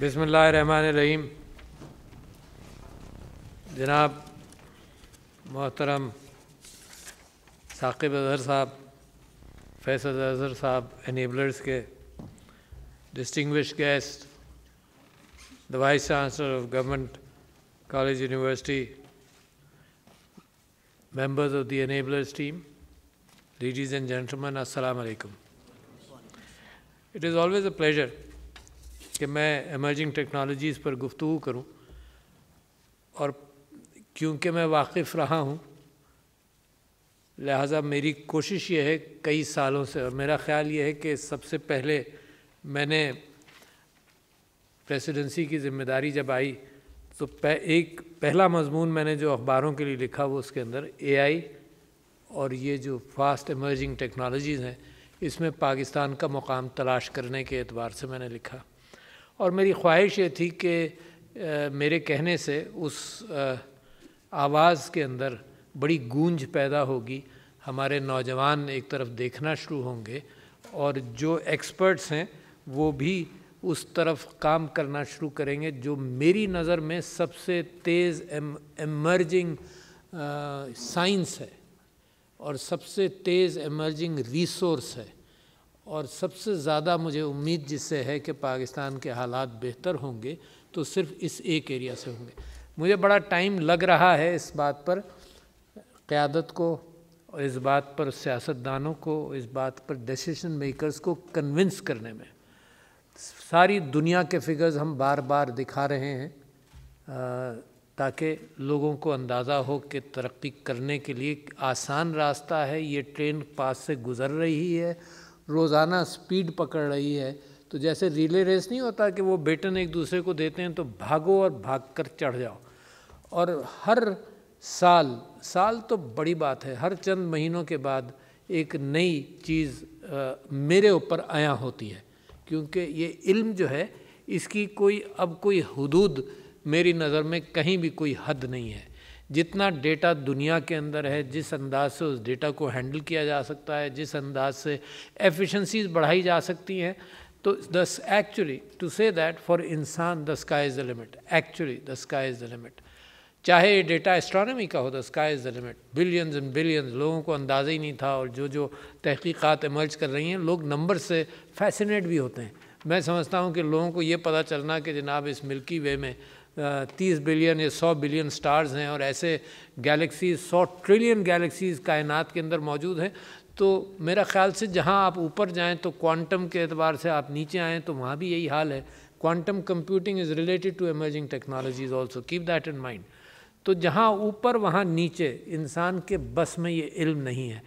बिसमीम जनाब मोहतरम साकिब अजहर साहब फैसल अजहर साहब एनेबलर्स के distinguished guests, the Vice Chancellor of Government College University, members of the enablers team, ladies and gentlemen, assalamu alaikum. It is always a pleasure कि मैं emerging technologies पर गुफ्तु करूं और क्योंकि मैं वाकिफ़ रहा हूं लिहाजा मेरी कोशिश ये है कई सालों से और मेरा ख़्याल ये है कि सबसे पहले मैंने प्रेसिडेंसी की ज़िम्मेदारी जब आई तो पह, एक पहला मजमून मैंने जो अखबारों के लिए लिखा वो उसके अंदर एआई और ये जो फास्ट एमर्जिंग टेक्नोलॉजीज़ हैं इसमें पाकिस्तान का मुकाम तलाश करने के एतबार से मैंने लिखा और मेरी ख्वाहिश ये थी कि मेरे कहने से उस आवाज़ के अंदर बड़ी गूंज पैदा होगी हमारे नौजवान एक तरफ देखना शुरू होंगे और जो एक्सपर्ट्स हैं वो भी उस तरफ काम करना शुरू करेंगे जो मेरी नज़र में सबसे तेज़ एम, एमर्जिंग साइंस है और सबसे तेज़ एमर्जिंग रिसोर्स है और सबसे ज़्यादा मुझे उम्मीद जिससे है कि पाकिस्तान के हालात बेहतर होंगे तो सिर्फ इस एक एरिया से होंगे मुझे बड़ा टाइम लग रहा है इस बात पर क़्यादत को और इस बात पर सियासतदानों को इस बात पर डिसीजन मेकर्स को कन्विंस करने में सारी दुनिया के फिगर्स हम बार बार दिखा रहे हैं ताकि लोगों को अंदाज़ा हो कि तरक्की करने के लिए आसान रास्ता है ये ट्रेन पास से गुज़र रही है रोज़ाना स्पीड पकड़ रही है तो जैसे रिले रेस नहीं होता कि वो बेटन एक दूसरे को देते हैं तो भागो और भाग कर चढ़ जाओ और हर साल साल तो बड़ी बात है हर चंद महीनों के बाद एक नई चीज़ मेरे ऊपर आया होती है क्योंकि ये इल्म जो है इसकी कोई अब कोई हदूद मेरी नज़र में कहीं भी कोई हद नहीं है जितना डेटा दुनिया के अंदर है जिस अंदाज से उस डेटा को हैंडल किया जा सकता है जिस अंदाज से एफिशिएंसीज बढ़ाई जा सकती हैं तो दस actually to say that for इंसान the sky is the limit actually the sky is the limit चाहे ये डेटा एस्ट्रॉनमी का हो the sky is the limit billions and billions लोगों को अंदाज़ा ही नहीं था और जो जो तहकीक़ात एमर्ज कर रही हैं लोग नंबर से फैसिनेट भी होते हैं मैं समझता हूँ कि लोगों को ये पता चलना कि जनाब इस मिल्की वे में तीस बिलियन या सौ बिलियन स्टार्स हैं और ऐसे गैलेक्सीज सौ ट्रिलियन गैलेक्सीज कायनात के अंदर मौजूद हैं तो मेरा ख्याल से जहाँ आप ऊपर जाएँ तो क्वांटम के अतबार से आप नीचे आएँ तो वहाँ भी यही हाल है quantum computing is related to emerging technologies also keep that in mind तो जहाँ ऊपर वहाँ नीचे इंसान के बस में ये इल्म नहीं है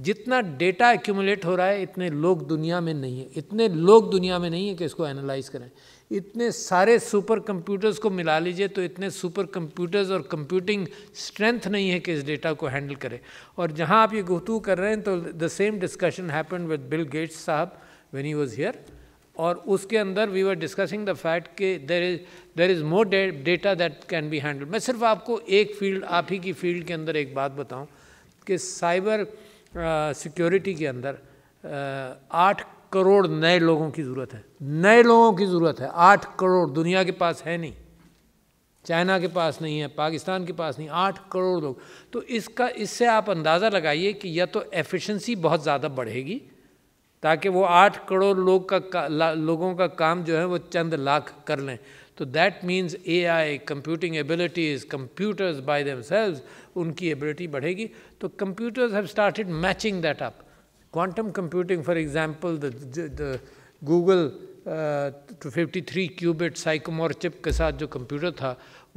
जितना डेटा एक्यूमुलेट हो रहा है इतने लोग दुनिया में नहीं है इतने लोग दुनिया में नहीं है कि इसको एनालाइज करें इतने सारे सुपर कंप्यूटर्स को मिला लीजिए तो इतने सुपर कंप्यूटर्स और कंप्यूटिंग स्ट्रेंथ नहीं है कि इस डेटा को हैंडल करे और जहाँ आप ये गुफ्तु कर रहे हैं तो the same discussion happen with Bill Gates साहब वेन ही वॉज हियर और उसके अंदर we were discussing the fact कि there is there is more data that can be handled मैं सिर्फ आपको एक फील्ड आप ही की फील्ड के अंदर एक बात बताऊँ कि साइबर सिक्योरिटी के अंदर आठ करोड़ नए लोगों की ज़रूरत है नए लोगों की ज़रूरत है आठ करोड़ दुनिया के पास है नहीं चाइना के पास नहीं है पाकिस्तान के पास नहीं आठ करोड़ लोग तो इसका इससे आप अंदाज़ा लगाइए कि या तो एफिशिएंसी बहुत ज़्यादा बढ़ेगी ताकि वो आठ करोड़ लोग का, का लोगों का काम जो है वो चंद लाख कर लें तो that means A I computing abilities computers by them उनकी एबिलिटी बढ़ेगी तो computers have started matching that up Quantum computing, for example, the, the Google two fifty three qubit Sycamore chip के साथ जो कंप्यूटर था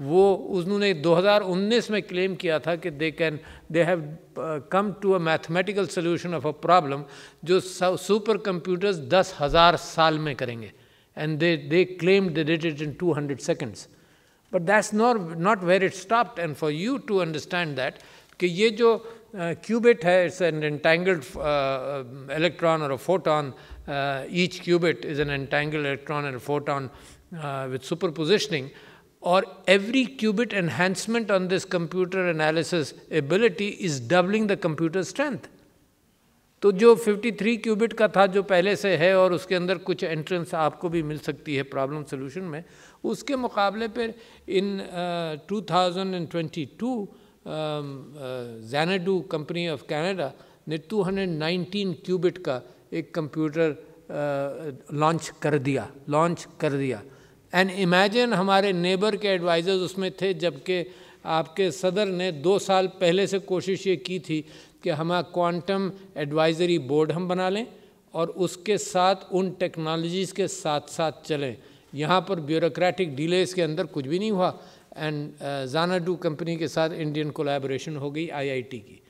वो उन्होंने 2019 में क्लेम किया था कि they can they have come to a mathematical solution of a problem जो सुपर कंप्यूटर्स दस हज़ार साल में करेंगे and they they claim they did it in two hundred seconds but that's not not where it stopped and for you to understand that कि ये जो qubit है इट्स एन एंटेंगल्ड इलेक्ट्रॉन और a photon each qubit is an entangled electron and photon with super positioning और every qubit enhancement on this computer analysis ability is doubling the computer strength तो जो 53 qubit का था जो पहले से है और उसके अंदर कुछ एंट्रेंस आपको भी मिल सकती है प्रॉब्लम सोल्यूशन में उसके मुकाबले पर in two thousand and twenty two um, uh, of Company of Canada ने 219 क्यूबिट का एक कंप्यूटर लॉन्च uh, कर दिया लॉन्च कर दिया एंड इमेजिन हमारे नेबर के एडवाइज़र्स उसमें थे जबकि आपके सदर ने दो साल पहले से कोशिश ये की थी कि हमारा क्वांटम एडवाइज़री बोर्ड हम बना लें और उसके साथ उन टेक्नोलॉजीज़ के साथ साथ चलें यहाँ पर ब्यूरोक्रेटिक डीलेस के अंदर कुछ भी नहीं हुआ एंड जानाडू कंपनी के साथ इंडियन कोलैबोरेशन हो गई आईआईटी की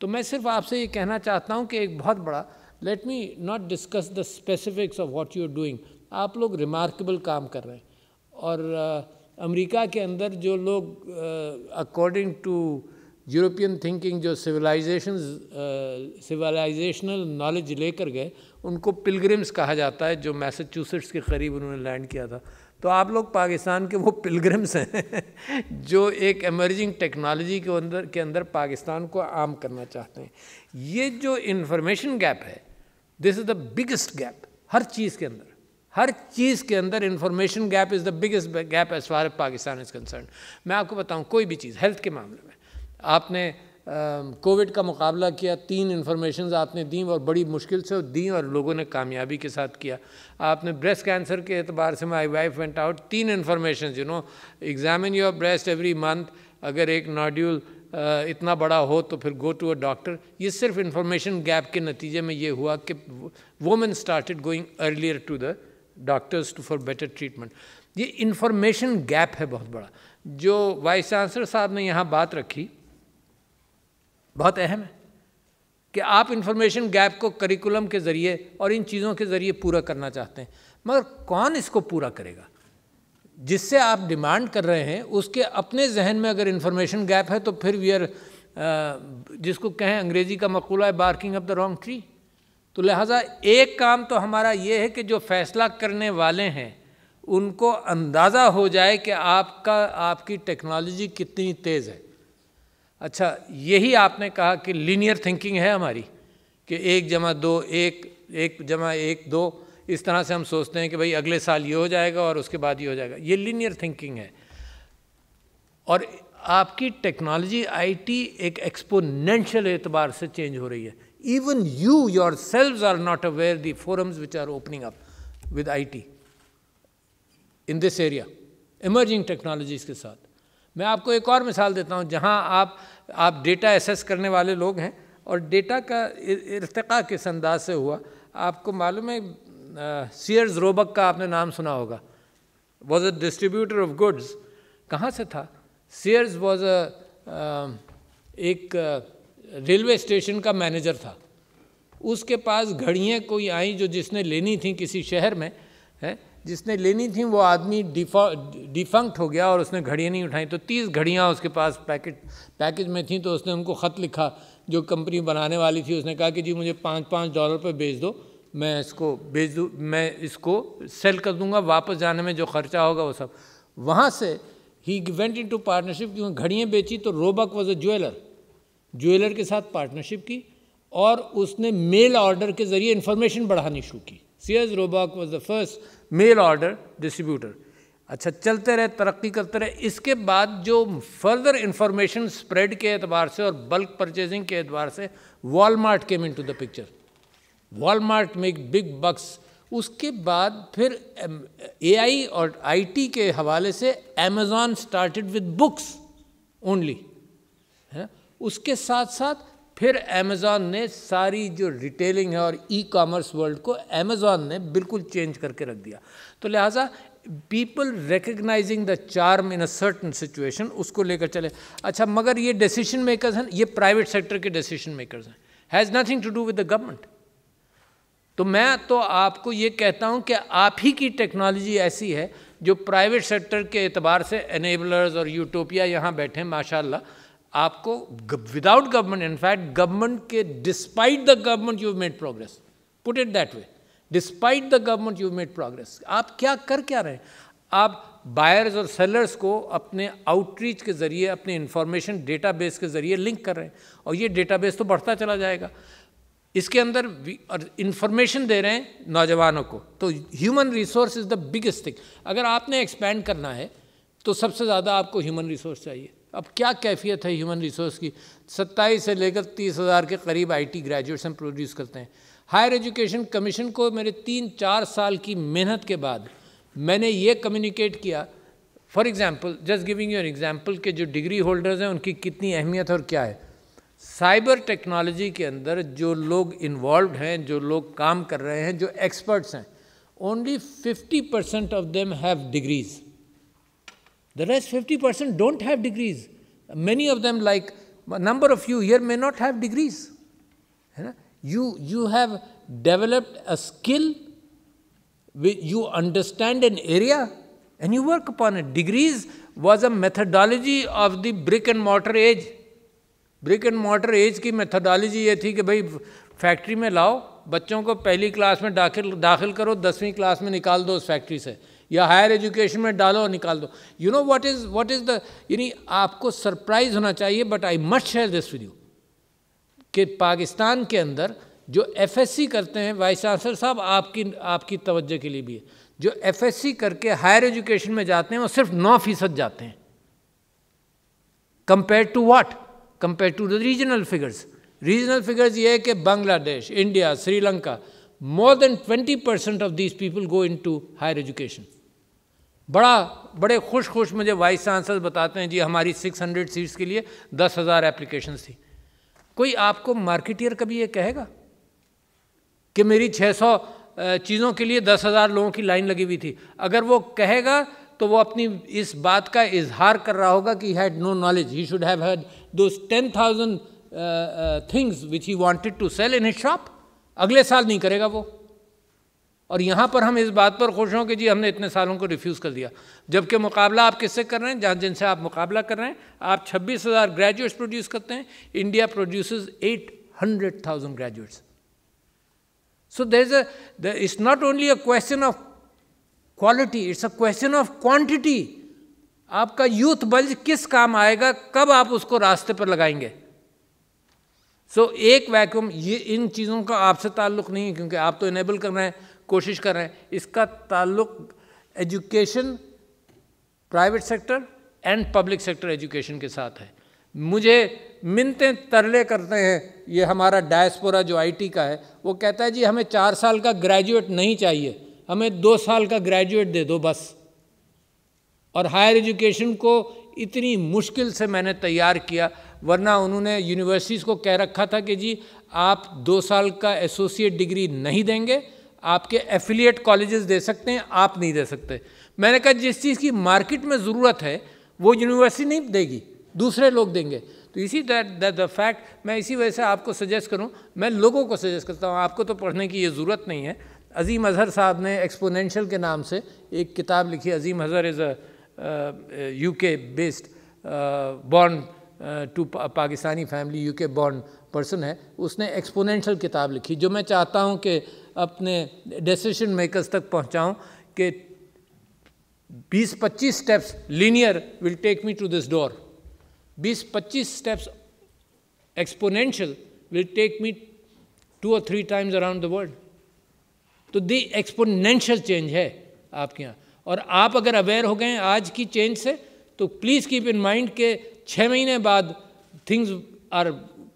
तो मैं सिर्फ आपसे ये कहना चाहता हूँ कि एक बहुत बड़ा let me not discuss the specifics of what you are doing आप लोग रिमार्केबल काम कर रहे हैं और uh, अमेरिका के अंदर जो लोग अकॉर्डिंग टू यूरोपियन थिंकिंग जो सिविलाइजेशन सिविलाइजेशनल नॉलेज लेकर गए उनको पिलग्रिम्स कहा जाता है जो मैसाचुसेट्स के करीब उन्होंने लैंड किया था तो आप लोग पाकिस्तान के वो पिलग्रम्स हैं जो एक एमर्जिंग टेक्नोलॉजी के अंदर के अंदर पाकिस्तान को आम करना चाहते हैं ये जो इन्फॉर्मेशन गैप है this is the biggest gap हर चीज़ के अंदर हर चीज़ के अंदर information gap is the biggest gap as far Pakistan is concern मैं आपको बताऊँ कोई भी चीज़ हेल्थ के मामले में आपने कोविड का मुकाबला किया तीन इन्फॉर्मेशन आपने दी और बड़ी मुश्किल से दी और लोगों ने कामयाबी के साथ किया आपने ब्रेस्ट कैंसर के अतबार से माई वाइफ वेंट आउट तीन information you know examine your breast every month अगर एक नॉड्यूल इतना बड़ा हो तो फिर गो टू अ डॉक्टर ये सिर्फ इन्फॉर्मेशन गैप के नतीजे में ये हुआ कि women started going earlier to the doctors to for better treatment ये इन्फॉर्मेशन गैप है बहुत बड़ा जो वाइस चांसलर साहब ने यहाँ बात रखी बहुत अहम है कि आप इन्फॉर्मेशन गैप को करिकुलम के ज़रिए और इन चीज़ों के ज़रिए पूरा करना चाहते हैं मगर कौन इसको पूरा करेगा जिससे आप डिमांड कर रहे हैं उसके अपने जहन में अगर इन्फॉर्मेशन गैप है तो फिर वी आर जिसको कहें अंग्रेज़ी का मकूला है barking up the wrong tree तो लिहाजा एक काम तो हमारा ये है कि जो फैसला करने वाले हैं उनको अंदाज़ा हो जाए कि आपका आपकी टेक्नोलॉजी कितनी तेज़ है अच्छा यही आपने कहा कि लीनियर थिंकिंग है हमारी कि एक जमा दो एक एक जमा एक दो इस तरह से हम सोचते हैं कि भाई अगले साल ये हो जाएगा और उसके बाद ये हो जाएगा ये लीनियर थिंकिंग है और आपकी टेक्नोलॉजी आईटी एक एक्सपोनेंशियल एतबार से चेंज हो रही है even you yourself are not aware the forums which are opening up with I T in this area emerging technologies के साथ मैं आपको एक और मिसाल देता हूँ जहाँ आप आप डेटा एसेस करने वाले लोग हैं और डेटा का इरतका किस अंदाज से हुआ आपको मालूम है सीयर्स रोबक का आपने नाम सुना होगा was a distributor of goods कहाँ से था सीयर्स वॉज अ एक रेलवे स्टेशन का मैनेजर था उसके पास घड़ियाँ कोई आई जो जिसने लेनी थी किसी शहर में है जिसने लेनी थी वो आदमी डिफंक्ट हो गया और उसने घड़ियाँ नहीं उठाई तो तीस घड़ियाँ उसके पास पैकेट पैकेज में थी तो उसने उनको ख़त लिखा जो कंपनी बनाने वाली थी उसने कहा कि जी मुझे पाँच पाँच डॉलर पर बेच दो मैं इसको बेच दूँ मैं इसको सेल कर दूँगा वापस जाने में जो खर्चा होगा वो सब वहाँ से ही वेंट इन टू पार्टनरशिप क्योंकि घड़ियाँ बेची तो Roebuck was a jeweller jeweller के साथ पार्टनरशिप की और उसने मेल ऑर्डर के ज़रिए इन्फॉर्मेशन बढ़ानी शुरू की Sears Roebuck was the first mail order distributor अच्छा चलते रहे तरक्की करते रहे इसके बाद जो फर्दर इंफॉर्मेशन स्प्रेड के एतबार से और बल्क परचेजिंग के एतबार से Walmart came into the picture Walmart make big bucks उसके बाद फिर ए आई और आई टी के हवाले से Amazon started with books only है उसके साथ साथ फिर अमेज़ॉन ने सारी जो रिटेलिंग है और ई कॉमर्स वर्ल्ड को अमेज़ॉन ने बिल्कुल चेंज करके रख दिया तो लिहाजा people recognizing the charm in a certain situation उसको लेकर चले अच्छा मगर ये डिसीजन मेकर्स हैं ये प्राइवेट सेक्टर के डिसीजन मेकर्स हैं has nothing to do with the government तो मैं तो आपको ये कहता हूँ कि आप ही की टेक्नोलॉजी ऐसी है जो प्राइवेट सेक्टर के अतबार से एनेबलर्स और यूटोपिया यहाँ बैठे हैं माशाल्लाह आपको विदाउट गवर्नमेंट इनफैक्ट गवर्नमेंट के despite the government you made progress put it that way despite the government you made progress आप क्या कर क्या रहे हैं आप बायर्स और सेलर्स को अपने आउटरीच के ज़रिए अपने इंफॉर्मेशन डेटाबेस के ज़रिए लिंक कर रहे हैं और ये डेटाबेस तो बढ़ता चला जाएगा इसके अंदर और दे रहे हैं नौजवानों को तो human resource is the biggest thing अगर आपने एक्सपैंड करना है तो सबसे ज़्यादा आपको ह्यूमन रिसोर्स चाहिए अब क्या कैफियत है ह्यूमन रिसोर्स की सत्ताईस से लेकर तीस हज़ार के करीब आईटी ग्रेजुएट्स हम प्रोड्यूस करते हैं हायर एजुकेशन कमीशन को मेरे तीन चार साल की मेहनत के बाद मैंने ये कम्युनिकेट किया for example just giving you an example के जो डिग्री होल्डर्स हैं उनकी कितनी अहमियत और क्या है साइबर टेक्नोलॉजी के अंदर जो लोग इन्वॉल्व हैं जो लोग काम कर रहे हैं जो एक्सपर्ट्स हैं only fifty percent of them have degrees The rest 50% don't have degrees. Many of them, like a number of you here, may not have degrees. You, you have developed a skill, you understand an area, and you work upon it. Degrees was a methodology of the brick and mortar age. Brick and mortar age की methodology ये थी कि भाई factory में लाओ बच्चों को पहली क्लास में दाखिल दाखिल करो दसवीं क्लास में निकाल दो उस फैक्ट्री से या हायर एजुकेशन में डालो और निकाल दो you know what is what is the यानी आपको सरप्राइज होना चाहिए but I must share this with you कि पाकिस्तान के अंदर जो एफएससी करते हैं वाइस चांसलर साहब आपकी आपकी तवज्जो के लिए भी है जो एफएससी करके हायर एजुकेशन में जाते हैं वो सिर्फ नौ फीसद जाते हैं compare to what compare to the regional figures regional figures ये है कि Bangladesh India Sri Lanka more than twenty percent of these people go into higher education बड़ा बड़े खुश खुश मुझे वाइस चांसलर बताते हैं जी हमारी 600 सीट्स के लिए 10,000 एप्लीकेशन थी कोई आपको मार्केटियर कभी ये कहेगा कि मेरी 600 चीज़ों के लिए 10,000 लोगों की लाइन लगी हुई थी अगर वो कहेगा तो वो अपनी इस बात का इजहार कर रहा होगा कि had no knowledge he should have had two ten thousand things which he wanted to sell in his shop अगले साल नहीं करेगा वो और यहाँ पर हम इस बात पर खुश हों कि जी हमने इतने सालों को रिफ्यूज़ कर दिया जबकि मुकाबला आप किससे कर रहे हैं जहाँ जिनसे आप मुकाबला कर रहे हैं आप छब्बीस हज़ार ग्रेजुएट्स प्रोड्यूस करते हैं India produce eight hundred thousand graduates so there is it's not only a question of quality it's a question of quantity आपका यूथ बल्ज किस काम आएगा कब आप उसको रास्ते पर लगाएंगे सो so, एक वैक्यूम ये इन चीज़ों का आपसे ताल्लुक नहीं है क्योंकि आप तो इनेबल कर रहे हैं कोशिश कर रहे हैं इसका ताल्लुक education private sector and public sector education के साथ है मुझे मिनते तरले करते हैं ये हमारा डायस्पोरा जो आईटी का है वो कहता है जी हमें चार साल का ग्रेजुएट नहीं चाहिए हमें दो साल का ग्रेजुएट दे दो बस और हायर एजुकेशन को इतनी मुश्किल से मैंने तैयार किया वरना उन्होंने यूनिवर्सिटीज़ को कह रखा था कि जी आप दो साल का एसोसिएट डिग्री नहीं देंगे आपके एफिलिएट कॉलेजेस दे सकते हैं आप नहीं दे सकते मैंने कहा जिस चीज़ की मार्केट में ज़रूरत है वो यूनिवर्सिटी नहीं देगी दूसरे लोग देंगे तो इसी द फैक्ट मैं इसी वजह से आपको सजेस्ट करूं मैं लोगों को सजेस्ट करता हूं आपको तो पढ़ने की ये ज़रूरत नहीं है अजीम अजहर साहब ने एक्सपोनेंशियल के नाम से एक किताब लिखी Azeem Azhar is a U K based born to Pakistani family U K born person है उसने एक्सपोनेंशियल किताब लिखी जो मैं चाहता हूँ कि अपने डिसीशन मेकर्स तक पहुंचाऊं कि 20-25 steps linear will take me to this door 20-25 steps exponential will take me to और three times around the world तो दी एक्सपोनेंशियल चेंज है आपके यहाँ और आप अगर अवेयर हो गए आज की चेंज से तो प्लीज़ कीप इन माइंड के छः महीने बाद things are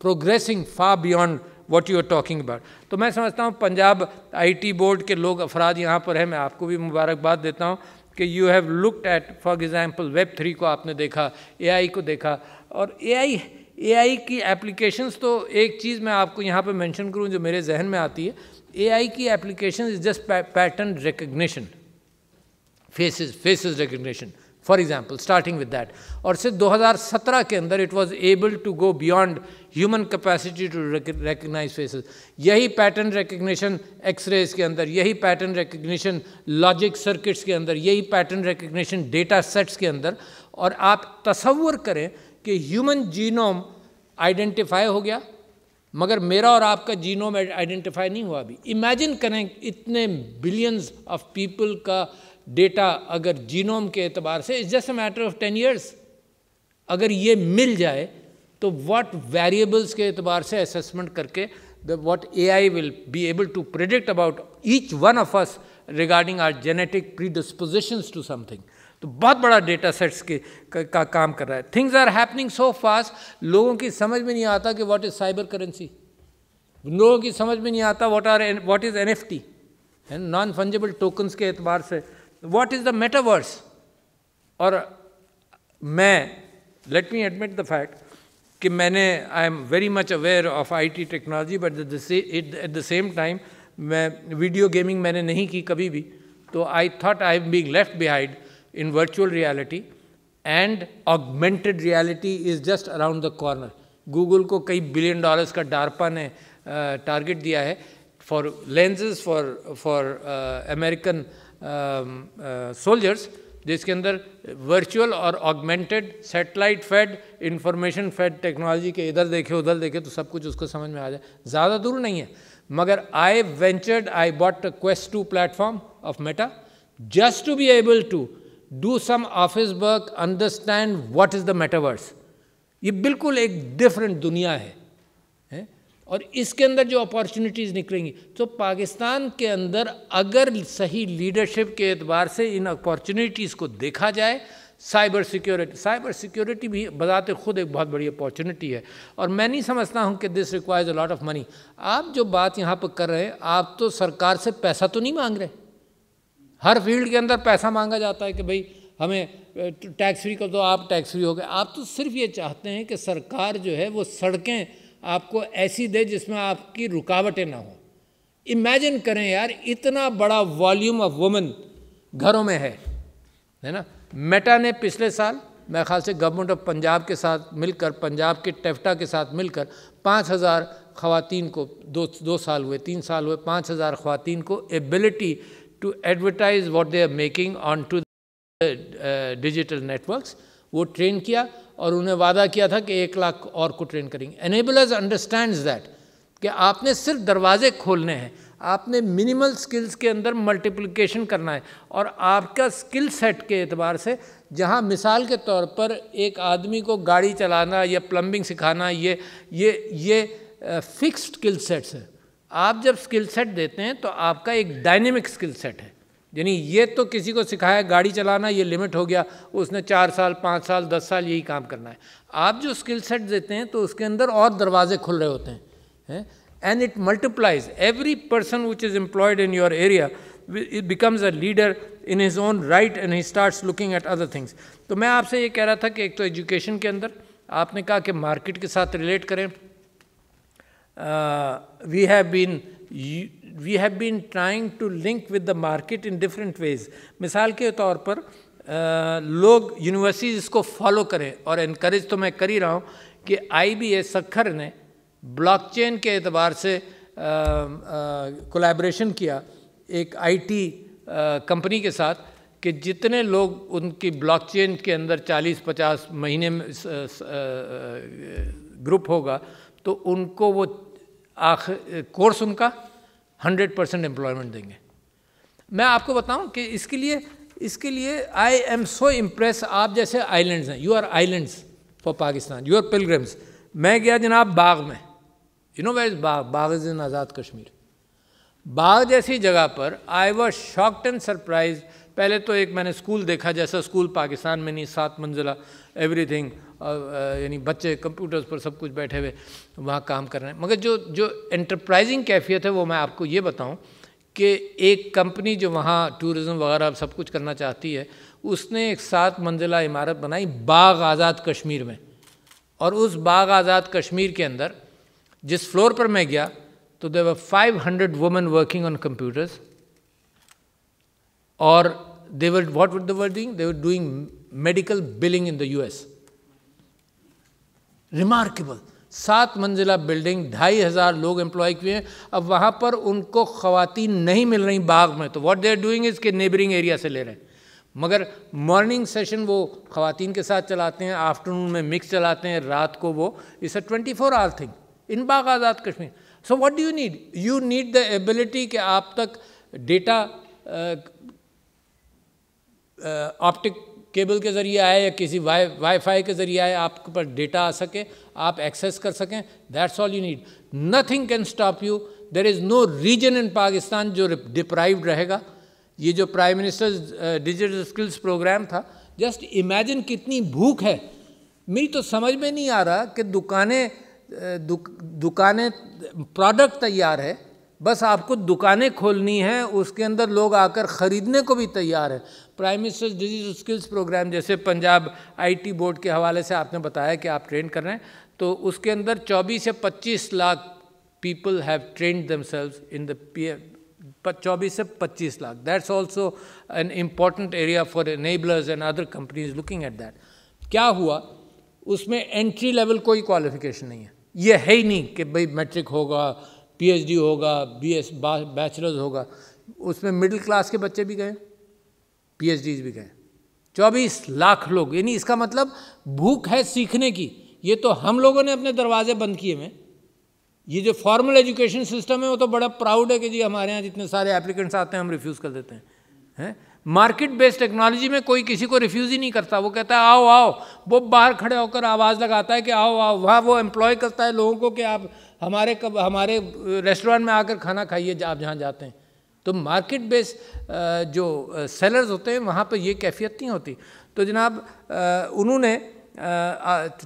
progressing far beyond what you are talking about तो मैं समझता हूँ पंजाब आईटी बोर्ड के लोग अफराद यहाँ पर हैं मैं आपको भी मुबारकबाद देता हूँ कि you have looked at for example web three को आपने देखा आई को देखा और ए आई ए आई की एप्लीकेशंस तो एक चीज़ मैं आपको यहाँ पे मेंशन करूँ जो मेरे जहन में आती है ए आई की application is just pattern recognition faces faces recognition for example starting with that और सिर्फ 2017 के अंदर it was able to go beyond human capacity to recognize faces यही पैटर्न रिकग्निशन एक्सरेज के अंदर यही पैटर्न रिकग्निशन लॉजिक सर्किट्स के अंदर यही पैटर्न रिकग्निशन डेटा सेट्स के अंदर और आप तस्वर करें कि ह्यूमन जीनोम आइडेंटिफाई हो गया मगर मेरा और आपका जीनोम आइडेंटिफाई नहीं हुआ अभी इमेजिन करें इतने बिलियंस ऑफ पीपल का डेटा अगर जीनोम के एतबार से is just a matter of ten years अगर ये मिल जाए तो वॉट वेरिएबल्स के एतबार से असेसमेंट करके the A I will be able to to about each one of us regarding our genetic pre predispositions to something तो बहुत बड़ा डेटा सेट्स के का, का काम कर रहा है things are happening so fast लोगों की समझ में नहीं आता कि वॉट इज साइबर करेंसी लोगों की समझ में नहीं आता what are what is N F T and non fungible tokens के एतबार से वॉट इज द मेटावर्स और मैं let me admit the fact कि मैंने I am very much aware of I T technology but at the same time मैं video gaming मैंने नहीं की कभी भी तो I thought I am being left behind in virtual reality and augmented reality is just around the corner Google को कई billion dollars का डारपा ने टारगेट uh, दिया है for languages for for American soldiers जिसके अंदर वर्चुअल और augmented satellite fed information fed technology के इधर देखे उधर देखे तो सब कुछ उसको समझ में आ जाए ज़्यादा दूर नहीं है मगर I ventured I bought Quest two platform of Meta just to be able to do some office work understand what is the metaverse ये बिल्कुल एक डिफरेंट दुनिया है और इसके अंदर जो अपॉर्चुनिटीज़ निकलेंगी तो पाकिस्तान के अंदर अगर सही लीडरशिप के एतबार से इन अपॉर्चुनिटीज़ को देखा जाए साइबर सिक्योरिटी साइबर सिक्योरिटी भी बताते खुद एक बहुत बड़ी अपॉर्चुनिटी है और मैं नहीं समझता हूँ कि this requires a lot of money आप जो बात यहाँ पर कर रहे हैं आप तो सरकार से पैसा तो नहीं मांग रहे हर फील्ड के अंदर पैसा मांगा जाता है कि भाई हमें टैक्स फ्री कर दो आप टैक्स फ्री हो गए आप तो सिर्फ ये चाहते हैं कि सरकार जो है वो सड़कें आपको ऐसी दे जिसमें आपकी रुकावटें ना हो इमेजिन करें यार इतना बड़ा वॉल्यूम ऑफ वुमेन घरों में है है ना मेटा ने पिछले साल मेरे ख्याल से गवर्नमेंट ऑफ पंजाब के साथ मिलकर पंजाब के टेफ्टा के साथ मिलकर पाँच हज़ार ख़वान को दो दो साल हुए तीन साल हुए पाँच हज़ार खातन को ability to advertise what they are making on to digital networks वो ट्रेन किया और उन्हें वादा किया था कि एक लाख और को ट्रेन करेंगे एनेबलर्स अंडरस्टैंड दैट कि आपने सिर्फ दरवाजे खोलने हैं आपने मिनिमल स्किल्स के अंदर मल्टीप्लिकेशन करना है और आपका स्किल सेट के एतबार से जहाँ मिसाल के तौर पर एक आदमी को गाड़ी चलाना या प्लम्बिंग सिखाना ये ये ये फिक्स्ड स्किल सेट्स है आप जब स्किल सेट देते हैं तो आपका एक डायनेमिक स्किल सेट है यानी ये तो किसी को सिखाया गाड़ी चलाना ये लिमिट हो गया उसने चार साल पाँच साल दस साल यही काम करना है आप जो स्किल सेट देते हैं तो उसके अंदर और दरवाजे खुल रहे होते हैं and it multiplies every person which is employed in your area it becomes a leader in his own right and he start looking at other things तो मैं आपसे ये कह रहा था कि एक तो एजुकेशन के अंदर आपने कहा कि मार्केट के साथ रिलेट करें we have been we have been trying to link with the market in different ways मिसाल के तौर पर आ, लोग यूनिवर्सिटीज़ इसको फॉलो करें और इनक्रेज तो मैं कर ही रहा हूँ कि आई बी ए सखर ने ब्लॉकचेन के एतबार से कोलेब्रेशन किया एक आई टी कंपनी के साथ कि जितने लोग उनकी ब्लॉकचेन के अंदर 40-50 महीने में ग्रुप होगा तो उनको वो आख कोर्स उनका हंड्रेड परसेंट एम्प्लॉयमेंट देंगे मैं आपको बताऊं कि इसके लिए इसके लिए आई एम सो इम्प्रेस आप जैसे आइलैंड्स हैं you are islands for Pakistan you are pilgrims मैं गया जनाब बाग में you know where is Bagh Bagh is in Azad Kashmir Bagh जैसी जगह पर I was shocked and surprise पहले तो एक मैंने स्कूल देखा जैसा स्कूल पाकिस्तान में नहीं सात मंजिला एवरीथिंग यानी बच्चे कंप्यूटर्स पर सब कुछ बैठे हुए वहाँ काम कर रहे हैं मगर जो जो एंटरप्राइजिंग कैफियत है वो मैं आपको ये बताऊँ कि एक कंपनी जो वहाँ टूरिज़्म वगैरह सब कुछ करना चाहती है उसने एक सात मंजिला इमारत बनाई बाग आज़ाद कश्मीर में और उस बाग आज़ाद कश्मीर के अंदर जिस फ्लोर पर मैं गया तो there were five hundred women working on computers और they what what were they doing they were doing medical billing in the remarkable सात मंजिला बिल्डिंग ढाई हज़ार लोग एम्प्लॉय किए हैं अब वहाँ पर उनको खातन नहीं मिल रही बाग में तो व्हाट दे आर डूइंग इसके नेबरिंग एरिया से ले रहे हैं मगर मॉर्निंग सेशन वो खातन के साथ चलाते हैं आफ्टरनून में मिक्स चलाते हैं रात को वो इस a twenty four hour thing in Bagh Azad Kashmir so what do you need you need the ability कि आप तक data optic uh, uh, cable के ज़रिए आए या किसी वाई वाईफाई के ज़रिए आए आपके पास डेटा आ सके आप एक्सेस कर सकें that's all you need nothing can stop you there is no reason in Pakistan जो डिप्राइव्ड रहेगा ये जो prime minister digital skills programme था जस्ट इमेजिन कितनी भूख है मेरी तो समझ में नहीं आ रहा कि दुकानें uh, दुकानें प्रोडक्ट तैयार है बस आपको दुकानें खोलनी हैं उसके अंदर लोग आकर ख़रीदने को भी तैयार है prime minister digital skills programme जैसे पंजाब आईटी बोर्ड के हवाले से आपने बताया कि आप ट्रेन कर रहे हैं तो उसके अंदर 24 से 25 lakh people have train themselves in the चौबीस से पच्चीस lakh that's also an important area for enablers and other companies looking at that क्या हुआ उसमें एंट्री लेवल कोई क्वालिफिकेशन नहीं है ये है ही नहीं कि भाई मैट्रिक होगा पीएचडी होगा बीएस बैचलर्स होगा उसमें मिडिल क्लास के बच्चे भी गए पीएचडीज भी गए चौबीस लाख लोग यानी इसका मतलब भूख है सीखने की ये तो हम लोगों ने अपने दरवाजे बंद किए में ये जो फॉर्मल एजुकेशन सिस्टम है वो तो बड़ा प्राउड है कि जी हमारे यहाँ जितने सारे एप्लीकेंट्स आते हैं हम रिफ्यूज़ कर देते हैं हैं मार्केट बेस्ड टेक्नोलॉजी में कोई किसी को रिफ्यूज़ ही नहीं करता वो कहता है आओ आओ वो बाहर खड़े होकर आवाज़ लगाता है कि आओ आओ वहाँ वो एम्प्लॉय करता है लोगों को कि आप हमारे कब हमारे रेस्टोरेंट में आकर खाना खाइए आप जहाँ जाते हैं तो मार्केट बेस जो सेलर्स होते हैं वहाँ पर ये कैफियत नहीं होती तो जनाब उन्होंने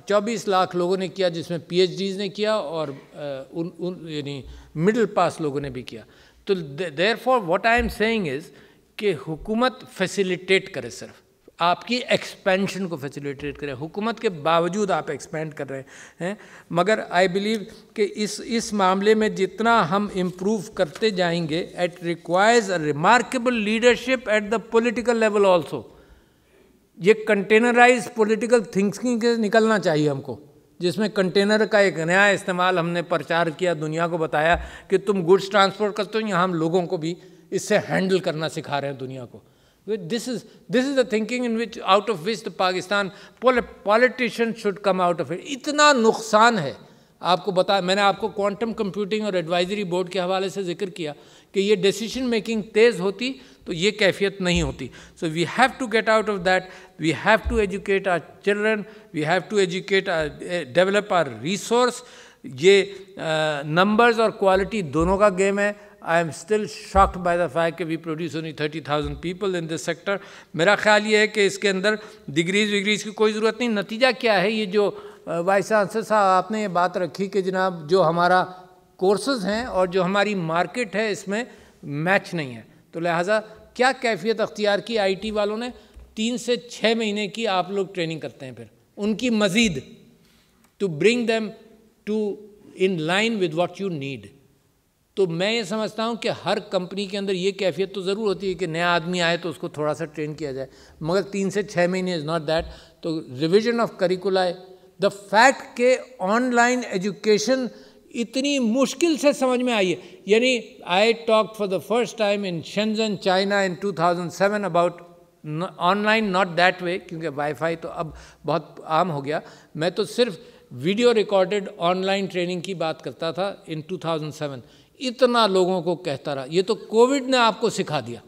चौबीस लाख लोगों ने किया जिसमें पीएचडीज ने किया और उन, उन यानी मिडिल पास लोगों ने भी किया तो therefore what I am saying is कि हुकूमत फैसिलिटेट करे सिर्फ आपकी एक्सपेंशन को फैसिलिटेट करें हुकूमत के बावजूद आप एक्सपेंड कर रहे हैं मगर आई बिलीव कि इस इस मामले में जितना हम इम्प्रूव करते जाएंगे it requires a remarkable leadership at the political level also ये कंटेनराइज पॉलिटिकल थिंकिंग से निकलना चाहिए हमको जिसमें कंटेनर का एक नया इस्तेमाल हमने प्रचार किया दुनिया को बताया कि तुम गुड्स ट्रांसपोर्ट करते हो यहाँ हम लोगों को भी इससे हैंडल करना सिखा रहे हैं दुनिया को This is, this is the thinking in which, out of which the Pakistan politician should come out of it. इतना नुकसान है आपको बता मैंने आपको क्वांटम कंप्यूटिंग और एडवाइजरी बोर्ड के हवाले से जिक्र किया कि ये डिसीजन मेकिंग तेज़ होती तो ये कैफियत नहीं होती so we have to get out of that we have to educate our children we have to educate develop our resource ये नंबर्स uh, eh, और क्वालिटी दोनों का गेम है I am still shocked by the fact कि we produce only thirty thousand people in this sector मेरा ख्याल ये है कि इसके अंदर डिग्रीज विग्रीज की कोई ज़रूरत नहीं नतीजा क्या है ये जो वाइस चांसलर साहब आपने ये बात रखी कि जनाब जो हमारा कोर्सेज हैं और जो हमारी मार्केट है इसमें मैच नहीं है तो लिहाजा क्या कैफियत अख्तियार की आई टी वालों ने तीन से छः महीने की आप लोग ट्रेनिंग करते हैं फिर उनकी मज़ीद to bring them to in line with what you need तो मैं ये समझता हूँ कि हर कंपनी के अंदर ये कैफियत तो ज़रूर होती है कि नया आदमी आए तो उसको थोड़ा सा ट्रेन किया जाए मगर तीन से छः महीने इज़ नॉट दैट तो revision of curricula the fact के ऑनलाइन एजुकेशन इतनी मुश्किल से समझ में आई है यानी I talk for the first time in Shenzhen China in 2007 about online not that way क्योंकि वाईफाई तो अब बहुत आम हो गया मैं तो सिर्फ वीडियो रिकॉर्डेड ऑनलाइन ट्रेनिंग की बात करता था इन 2007 इतना लोगों को कहता रहा ये तो कोविड ने आपको सिखा दिया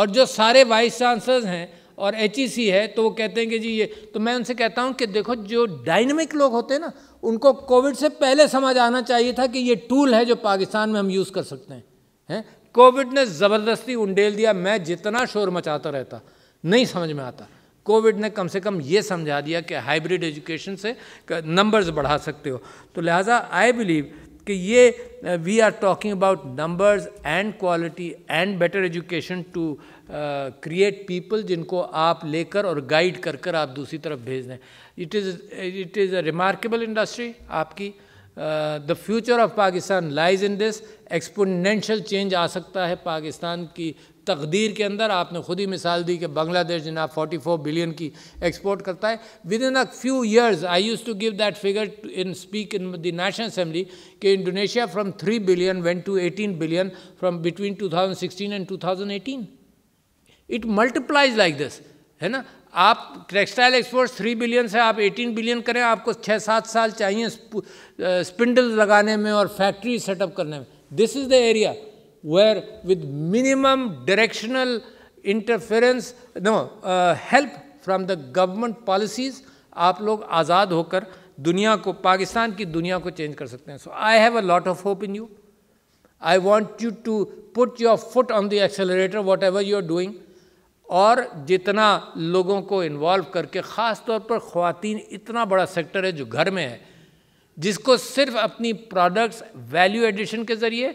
और जो सारे वाइस चांसलर्स हैं और एच है तो वो कहते हैं कि जी ये तो मैं उनसे कहता हूँ कि देखो जो डायनेमिक लोग होते हैं ना उनको कोविड से पहले समझ आना चाहिए था कि ये टूल है जो पाकिस्तान में हम यूज़ कर सकते हैं हैं कोविड ने ज़बरदस्ती उंडेल दिया मैं जितना शोर मचाता रहता नहीं समझ में आता कोविड ने कम से कम ये समझा दिया कि हाइब्रिड एजुकेशन से नंबर्स बढ़ा सकते हो तो लिहाजा आई बिलीव कि ये we are talking about numbers and quality and better education to create people जिनको आप लेकर और गाइड कर कर आप दूसरी तरफ भेज दें it is it is a remarkable industry आपकी the future of Pakistan lies in this exponential change आ सकता है पाकिस्तान की तकदीर के अंदर आपने खुद ही मिसाल दी कि बांग्लादेश जनाब 44 बिलियन की एक्सपोर्ट करता है within a few years I use to give that figure in speak in the national assembly कि Indonesia from 3 billion went to 18 billion from between 2016 and 2018 it multiplies like this है ना आप textile export three billion से आप eighteen billion करें आपको छः सात साल चाहिए स्पिंडल uh, लगाने में और फैक्ट्री सेटअप करने में this is the area where with minimum directional interference, no, uh, help from the government policies, aap log azad hokar duniya ko pakistan ki duniya ko change kar sakte hain so i have a lot of hope in you i want you to put your foot on the accelerator whatever you are doing और जितना लोगों को involve करके ख़ास तौर पर ख़वान इतना बड़ा सेक्टर है जो घर में है जिसको सिर्फ अपनी प्रोडक्ट्स वैल्यू एडिशन के ज़रिए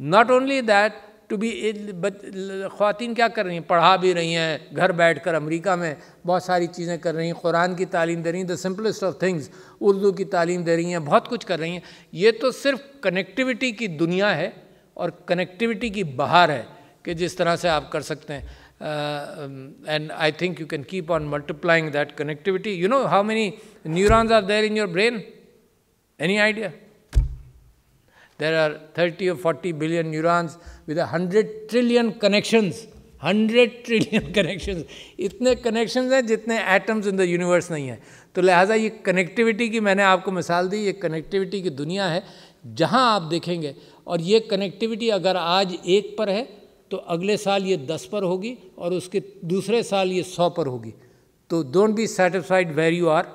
not only that to be ख़वान क्या कर रही हैं पढ़ा भी रही हैं घर बैठ कर अमरीका में बहुत सारी चीज़ें कर रही हैं कुरान की तालीम दे रही हैं the simplest of things Urdu की तालीम दे रही हैं बहुत कुछ कर रही हैं ये तो सिर्फ कनेक्टिविटी की दुनिया है और कनेक्टिविटी की बाहर है कि जिस तरह से आप कर सकते हैं and I think you can keep on multiplying that connectivity you know how many neurons are there in your brain any idea There are 30 or 40 billion neurons with 100 trillion connections. 100 trillion connections. इतने connections हैं जितने atoms in the universe नहीं हैं तो लिहाजा ये connectivity की मैंने आपको मिसाल दी ये कनेक्टिविटी की दुनिया है जहाँ आप देखेंगे और ये कनेक्टिविटी अगर आज एक पर है तो अगले साल ये दस पर होगी और उसके दूसरे साल ये सौ पर होगी तो don't be satisfied where you are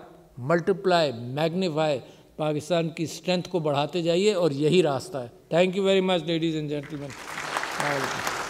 multiply magnify Pakistan की स्ट्रेंथ को बढ़ाते जाइए और यही रास्ता है thank you very much ladies and gentleman